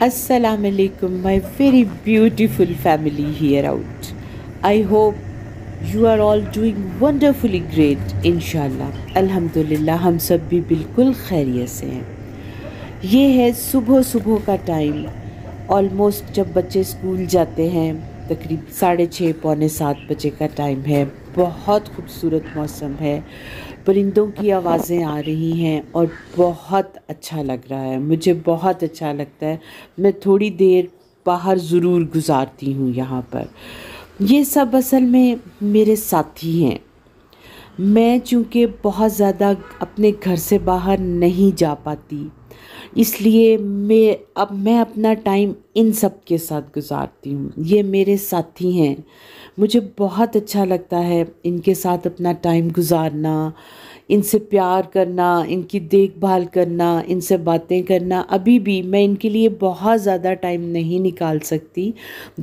Assalamualaikum, my very beautiful family here out. I hope you are all doing wonderfully great in Alhamdulillah, हम सब भी बिल्कुल खैरियत से हैं ये है सुबह सुबह का टाइम ऑलमोस्ट जब बच्चे स्कूल जाते हैं तकरीब साढ़े छः पौने सात बजे का टाइम है बहुत खूबसूरत मौसम है परिंदों की आवाज़ें आ रही हैं और बहुत अच्छा लग रहा है मुझे बहुत अच्छा लगता है मैं थोड़ी देर बाहर ज़रूर गुजारती हूँ यहाँ पर ये सब असल में मेरे साथी हैं मैं चूँकि बहुत ज़्यादा अपने घर से बाहर नहीं जा पाती इसलिए मैं अब मैं अपना टाइम इन सब के साथ गुजारती हूँ ये मेरे साथी हैं मुझे बहुत अच्छा लगता है इनके साथ अपना टाइम गुजारना इनसे प्यार करना इनकी देखभाल करना इनसे बातें करना अभी भी मैं इनके लिए बहुत ज़्यादा टाइम नहीं निकाल सकती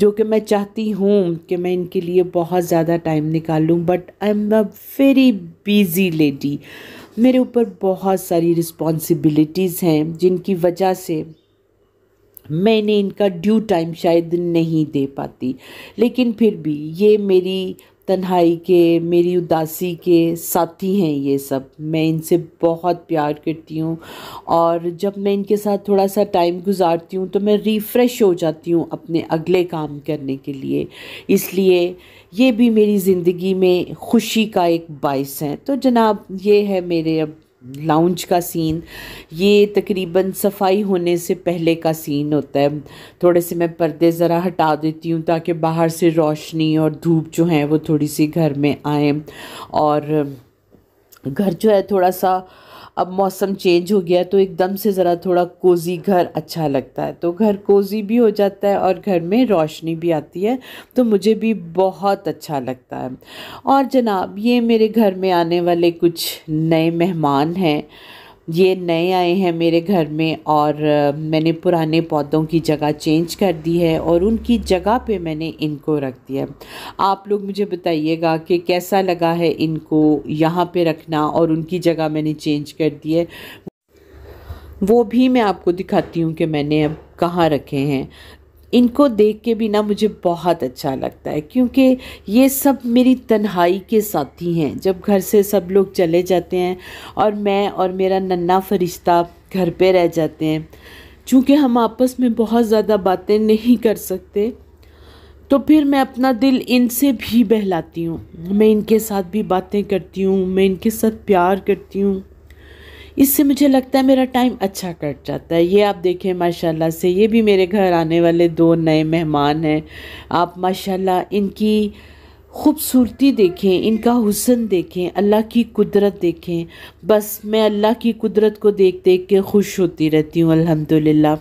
जो कि मैं चाहती हूँ कि मैं इनके लिए बहुत ज़्यादा टाइम निकालूँ but I am a very busy lady मेरे ऊपर बहुत सारी रिस्पॉन्सिबिलिटीज़ हैं जिनकी वजह से मैंने इनका ड्यू टाइम शायद नहीं दे पाती लेकिन फिर भी ये मेरी तन्हाई के मेरी उदासी के साथी हैं ये सब मैं इनसे बहुत प्यार करती हूँ और जब मैं इनके साथ थोड़ा सा टाइम गुजारती हूँ तो मैं रिफ़्रेश हो जाती हूँ अपने अगले काम करने के लिए इसलिए ये भी मेरी ज़िंदगी में खुशी का एक बायस है तो जनाब ये है मेरे अब लाउंज का सीन ये तकरीबन सफाई होने से पहले का सीन होता है थोड़े से मैं पर्दे ज़रा हटा देती हूँ ताकि बाहर से रोशनी और धूप जो है वो थोड़ी सी घर में आए और घर जो है थोड़ा सा अब मौसम चेंज हो गया तो एकदम से ज़रा थोड़ा कोजी घर अच्छा लगता है तो घर कोजी भी हो जाता है और घर में रोशनी भी आती है तो मुझे भी बहुत अच्छा लगता है और जनाब ये मेरे घर में आने वाले कुछ नए मेहमान हैं ये नए आए हैं मेरे घर में और मैंने पुराने पौधों की जगह चेंज कर दी है और उनकी जगह पे मैंने इनको रख दिया आप लोग मुझे बताइएगा कि कैसा लगा है इनको यहाँ पे रखना और उनकी जगह मैंने चेंज कर दी है वो भी मैं आपको दिखाती हूँ कि मैंने अब कहाँ रखे हैं इनको देख के भी ना मुझे बहुत अच्छा लगता है क्योंकि ये सब मेरी तन्हाई के साथी हैं जब घर से सब लोग चले जाते हैं और मैं और मेरा नन्ना फरिश्ता घर पे रह जाते हैं चूँकि हम आपस में बहुत ज़्यादा बातें नहीं कर सकते तो फिर मैं अपना दिल इनसे भी बहलाती हूँ मैं इनके साथ भी बातें करती हूँ मैं इनके साथ प्यार करती हूँ इससे मुझे लगता है मेरा टाइम अच्छा कट जाता है ये आप देखें माशाल्लाह से ये भी मेरे घर आने वाले दो नए मेहमान हैं आप माशाल्लाह इनकी खूबसूरती देखें इनका हुसन देखें अल्लाह की कुदरत देखें बस मैं अल्लाह की कुदरत को देख देख के खुश होती रहती हूँ अल्हम्दुलिल्लाह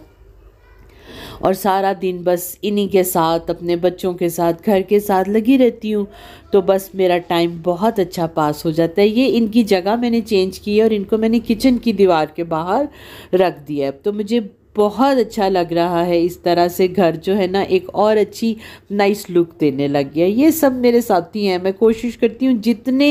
और सारा दिन बस इन्हीं के साथ अपने बच्चों के साथ घर के साथ लगी रहती हूँ तो बस मेरा टाइम बहुत अच्छा पास हो जाता है ये इनकी जगह मैंने चेंज की है और इनको मैंने किचन की दीवार के बाहर रख दिया है तो मुझे बहुत अच्छा लग रहा है इस तरह से घर जो है ना एक और अच्छी नाइस लुक देने लग गया ये सब मेरे साथी हैं मैं कोशिश करती हूँ जितने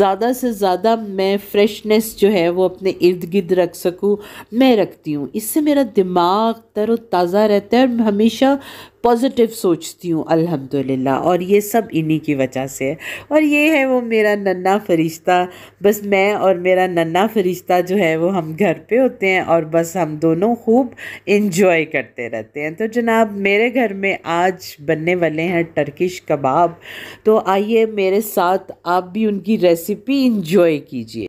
ज़्यादा से ज़्यादा मैं फ्रेशनेस जो है वो अपने इर्द गिर्द रख सकूँ मैं रखती हूँ इससे मेरा दिमाग तरोताज़ा रहता है और हमेशा पॉजिटिव सोचती हूँ अल्हम्दुलिल्लाह और ये सब इन्हीं की वजह से है और ये है वो मेरा नन्ना फरिश्ता बस मैं और मेरा नन्ना फरिश्ता जो है वो हम घर पे होते हैं और बस हम दोनों खूब इन्जॉय करते रहते हैं तो जनाब मेरे घर में आज बनने वाले हैं टर्किश कबाब तो आइए मेरे साथ आप भी उनकी रेसिपी इन्जॉय कीजिए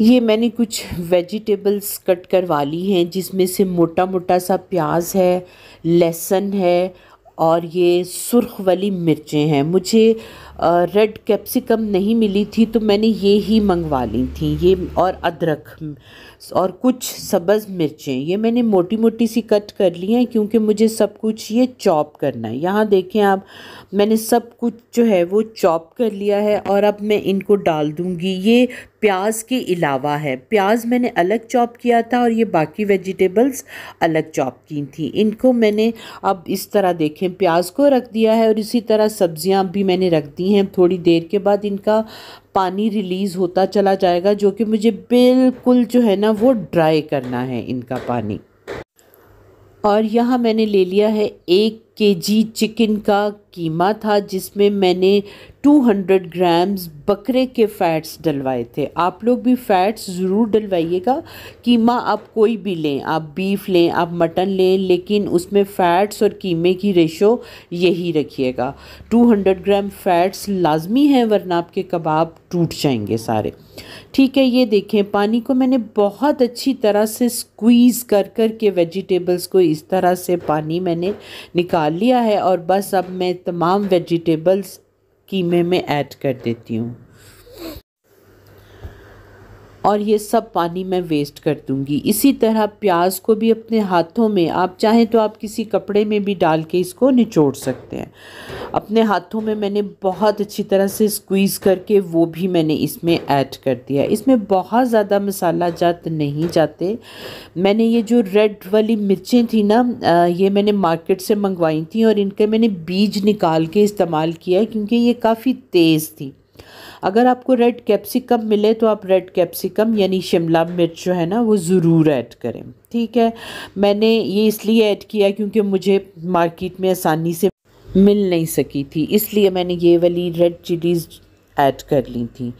ये मैंने कुछ वेजिटेबल्स कट करवा ली हैं जिसमें से मोटा मोटा सा प्याज है लहसुन है और ये सुरख वाली मिर्चें हैं मुझे रेड कैप्सिकम नहीं मिली थी तो मैंने ये ही मंगवा ली थी ये और अदरक और कुछ सब्ज़ मिर्चें ये मैंने मोटी मोटी सी कट कर ली हैं क्योंकि मुझे सब कुछ ये चॉप करना है यहाँ देखें आप मैंने सब कुछ जो है वो चॉप कर लिया है और अब मैं इनको डाल दूँगी ये प्याज के अलावा है प्याज मैंने अलग चॉप किया था और ये बाकी वेजिटेबल्स अलग चॉप की थी इनको मैंने अब इस तरह देखें मैंने प्याज को रख दिया है और इसी तरह सब्जियां भी मैंने रख दी हैं थोड़ी देर के बाद इनका पानी रिलीज़ होता चला जाएगा जो कि मुझे बिल्कुल जो है ना वो ड्राई करना है इनका पानी और यहाँ मैंने ले लिया है एक केजी चिकन का कीमा था जिसमें मैंने 200 ग्राम्स बकरे के फ़ैट्स डलवाए थे आप लोग भी फ़ैट्स ज़रूर डलवाइएगा कीमा आप कोई भी लें आप बीफ लें आप मटन लें लेकिन उसमें फ़ैट्स और कीमे की रेशो यही रखिएगा 200 ग्राम फ़ैट्स लाजमी हैं वरना आपके कबाब टूट जाएंगे सारे ठीक है ये देखें पानी को मैंने बहुत अच्छी तरह से स्क्वीज़ कर कर के वेजिटेबल्स को इस तरह से पानी मैंने निकाल निकाल लिया है और बस अब मैं तमाम वेजिटेबल्स कीमे में ऐड कर देती हूँ और ये सब पानी मैं वेस्ट कर दूंगी इसी तरह प्याज को भी अपने हाथों में आप चाहें तो आप किसी कपड़े में भी डाल के इसको निचोड़ सकते हैं अपने हाथों में मैंने बहुत अच्छी तरह से स्क्वीज़ करके वो भी मैंने इसमें ऐड कर दिया इसमें बहुत ज़्यादा मसाला जात नहीं जाते मैंने ये जो रेड वाली मिर्चें थी ना ये मैंने मार्केट से मंगवाई थी और इनके मैंने बीज निकाल के इस्तेमाल किया क्योंकि ये काफ़ी तेज़ थी अगर आपको रेड कैप्सिकम मिले तो आप रेड कैप्सिकम यानी शिमला मिर्च जो है ना वो ज़रूर ऐड करें ठीक है मैंने ये इसलिए ऐड किया क्योंकि मुझे मार्केट में आसानी से मिल नहीं सकी थी इसलिए मैंने ये वाली रेड चिलीज़ ऐड कर ली थी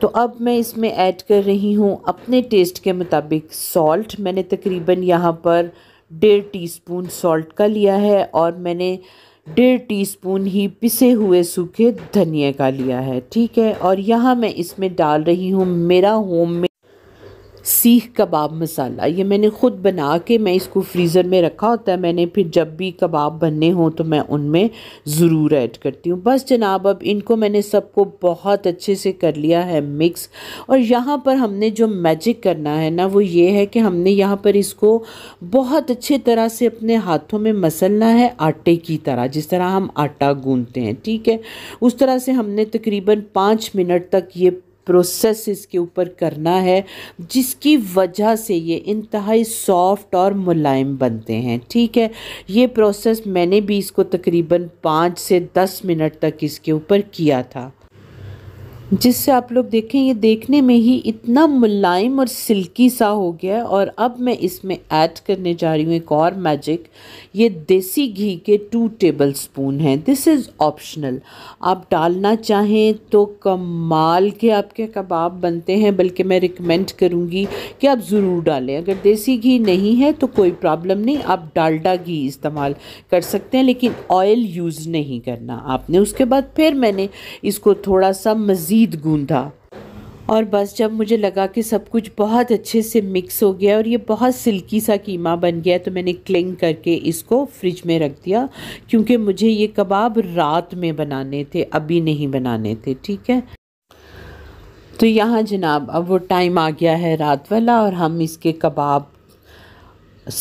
तो अब मैं इसमें ऐड कर रही हूँ अपने टेस्ट के मुताबिक सॉल्ट मैंने तकरीबन यहाँ पर डेढ़ स्पून सॉल्ट का लिया है और मैंने डेढ़ टीस्पून ही पिसे हुए सूखे धनिया का लिया है ठीक है और यहाँ मैं इसमें डाल रही हूँ मेरा होम सीख कबाब मसाला ये मैंने ख़ुद बना के मैं इसको फ्रीज़र में रखा होता है मैंने फिर जब भी कबाब बनने हों तो मैं उनमें ज़रूर ऐड करती हूँ बस जनाब अब इनको मैंने सबको बहुत अच्छे से कर लिया है मिक्स और यहाँ पर हमने जो मैजिक करना है ना वो ये है कि हमने यहाँ पर इसको बहुत अच्छे तरह से अपने हाथों में मसलना है आटे की तरह जिस तरह हम आटा गूँधते हैं ठीक है उस तरह से हमने तकरीबन पाँच मिनट तक ये प्रोसेस इसके ऊपर करना है जिसकी वजह से ये इंतहाई सॉफ्ट और मुलायम बनते हैं ठीक है ये प्रोसेस मैंने भी इसको तकरीबन पाँच से दस मिनट तक इसके ऊपर किया था जिससे आप लोग देखें ये देखने में ही इतना मुलायम और सिल्की सा हो गया है और अब मैं इसमें ऐड करने जा रही हूँ एक और मैजिक ये देसी घी के टू टेबल स्पून हैं दिस इज़ ऑप्शनल आप डालना चाहें तो कमाल के आपके कबाब बनते हैं बल्कि मैं रिकमेंड करूँगी कि आप ज़रूर डालें अगर देसी घी नहीं है तो कोई प्रॉब्लम नहीं आप डालडा घी इस्तेमाल कर सकते हैं लेकिन ऑयल यूज़ नहीं करना आपने उसके बाद फिर मैंने इसको थोड़ा सा मज़ीद मज़ीद गूंधा और बस जब मुझे लगा कि सब कुछ बहुत अच्छे से मिक्स हो गया और ये बहुत सिल्की सा कीमा बन गया तो मैंने क्लिंग करके इसको फ्रिज में रख दिया क्योंकि मुझे ये कबाब रात में बनाने थे अभी नहीं बनाने थे ठीक है तो यहाँ जनाब अब वो टाइम आ गया है रात वाला और हम इसके कबाब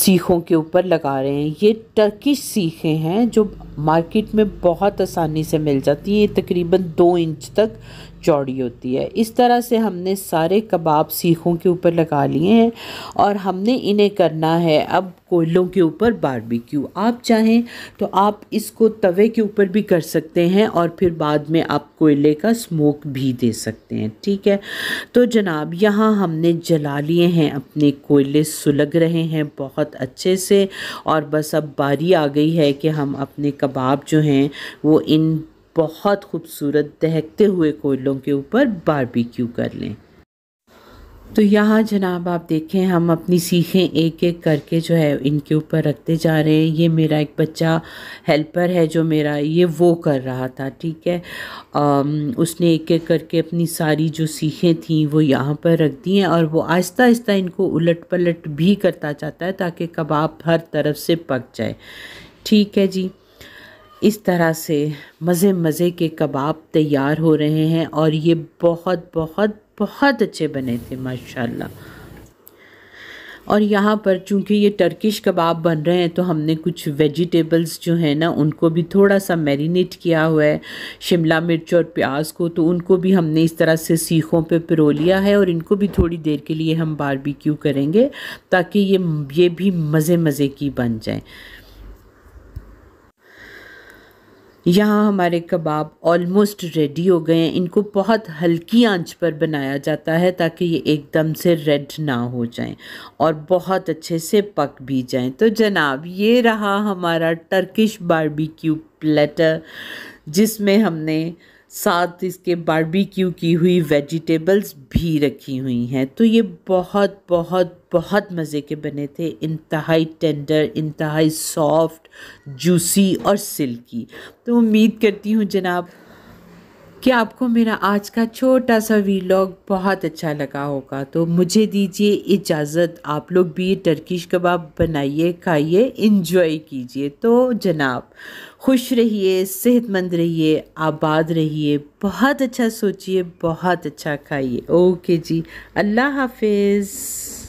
सीखों के ऊपर लगा रहे हैं ये टर्किश सीखें हैं जो मार्केट में बहुत आसानी से मिल जाती है तकरीबन दो इंच तक चौड़ी होती है इस तरह से हमने सारे कबाब सीखों के ऊपर लगा लिए हैं और हमने इन्हें करना है अब कोयलों के ऊपर बारबेक्यू आप चाहें तो आप इसको तवे के ऊपर भी कर सकते हैं और फिर बाद में आप कोयले का स्मोक भी दे सकते हैं ठीक है तो जनाब यहाँ हमने जला लिए हैं अपने कोयले सुलग रहे हैं बहुत अच्छे से और बस अब बारी आ गई है कि हम अपने कबाब जो हैं वो इन बहुत खूबसूरत दहकते हुए कोयलों के ऊपर बारबेक्यू कर लें तो यहाँ जनाब आप देखें हम अपनी सीखें एक एक करके जो है इनके ऊपर रखते जा रहे हैं ये मेरा एक बच्चा हेल्पर है जो मेरा ये वो कर रहा था ठीक है आम, उसने एक एक करके अपनी सारी जो सीखें थी वो यहाँ पर रख दी हैं और वो आहिस्ता आहिस्ता इनको उलट पलट भी करता जाता है ताकि कबाब हर तरफ से पक जाए ठीक है जी इस तरह से मज़े मज़े के कबाब तैयार हो रहे हैं और ये बहुत बहुत बहुत अच्छे बने थे माशाल्लाह और यहाँ पर चूंकि ये टर्किश कबाब बन रहे हैं तो हमने कुछ वेजिटेबल्स जो है ना उनको भी थोड़ा सा मैरिनेट किया हुआ है शिमला मिर्च और प्याज को तो उनको भी हमने इस तरह से सीखों पे पिरो लिया है और इनको भी थोड़ी देर के लिए हम बारबेक्यू करेंगे ताकि ये ये भी मज़े मज़े की बन जाएँ यहाँ हमारे कबाब ऑलमोस्ट रेडी हो गए हैं इनको बहुत हल्की आंच पर बनाया जाता है ताकि ये एकदम से रेड ना हो जाएं और बहुत अच्छे से पक भी जाएं तो जनाब ये रहा हमारा टर्किश बारबेक्यू प्लेटर जिसमें हमने साथ इसके बारबेक्यू की हुई वेजिटेबल्स भी रखी हुई हैं तो ये बहुत बहुत बहुत मज़े के बने थे इंतहाई टेंडर इंतहाई सॉफ्ट जूसी और सिल्की तो उम्मीद करती हूँ जनाब कि आपको मेरा आज का छोटा सा वीलॉग बहुत अच्छा लगा होगा तो मुझे दीजिए इजाज़त आप लोग भी टर्किश कबाब बनाइए खाइए इन्जॉय कीजिए तो जनाब खुश रहिए सेहतमंद रहिए आबाद रहिए बहुत अच्छा सोचिए बहुत अच्छा खाइए ओके जी अल्लाह हाफिज़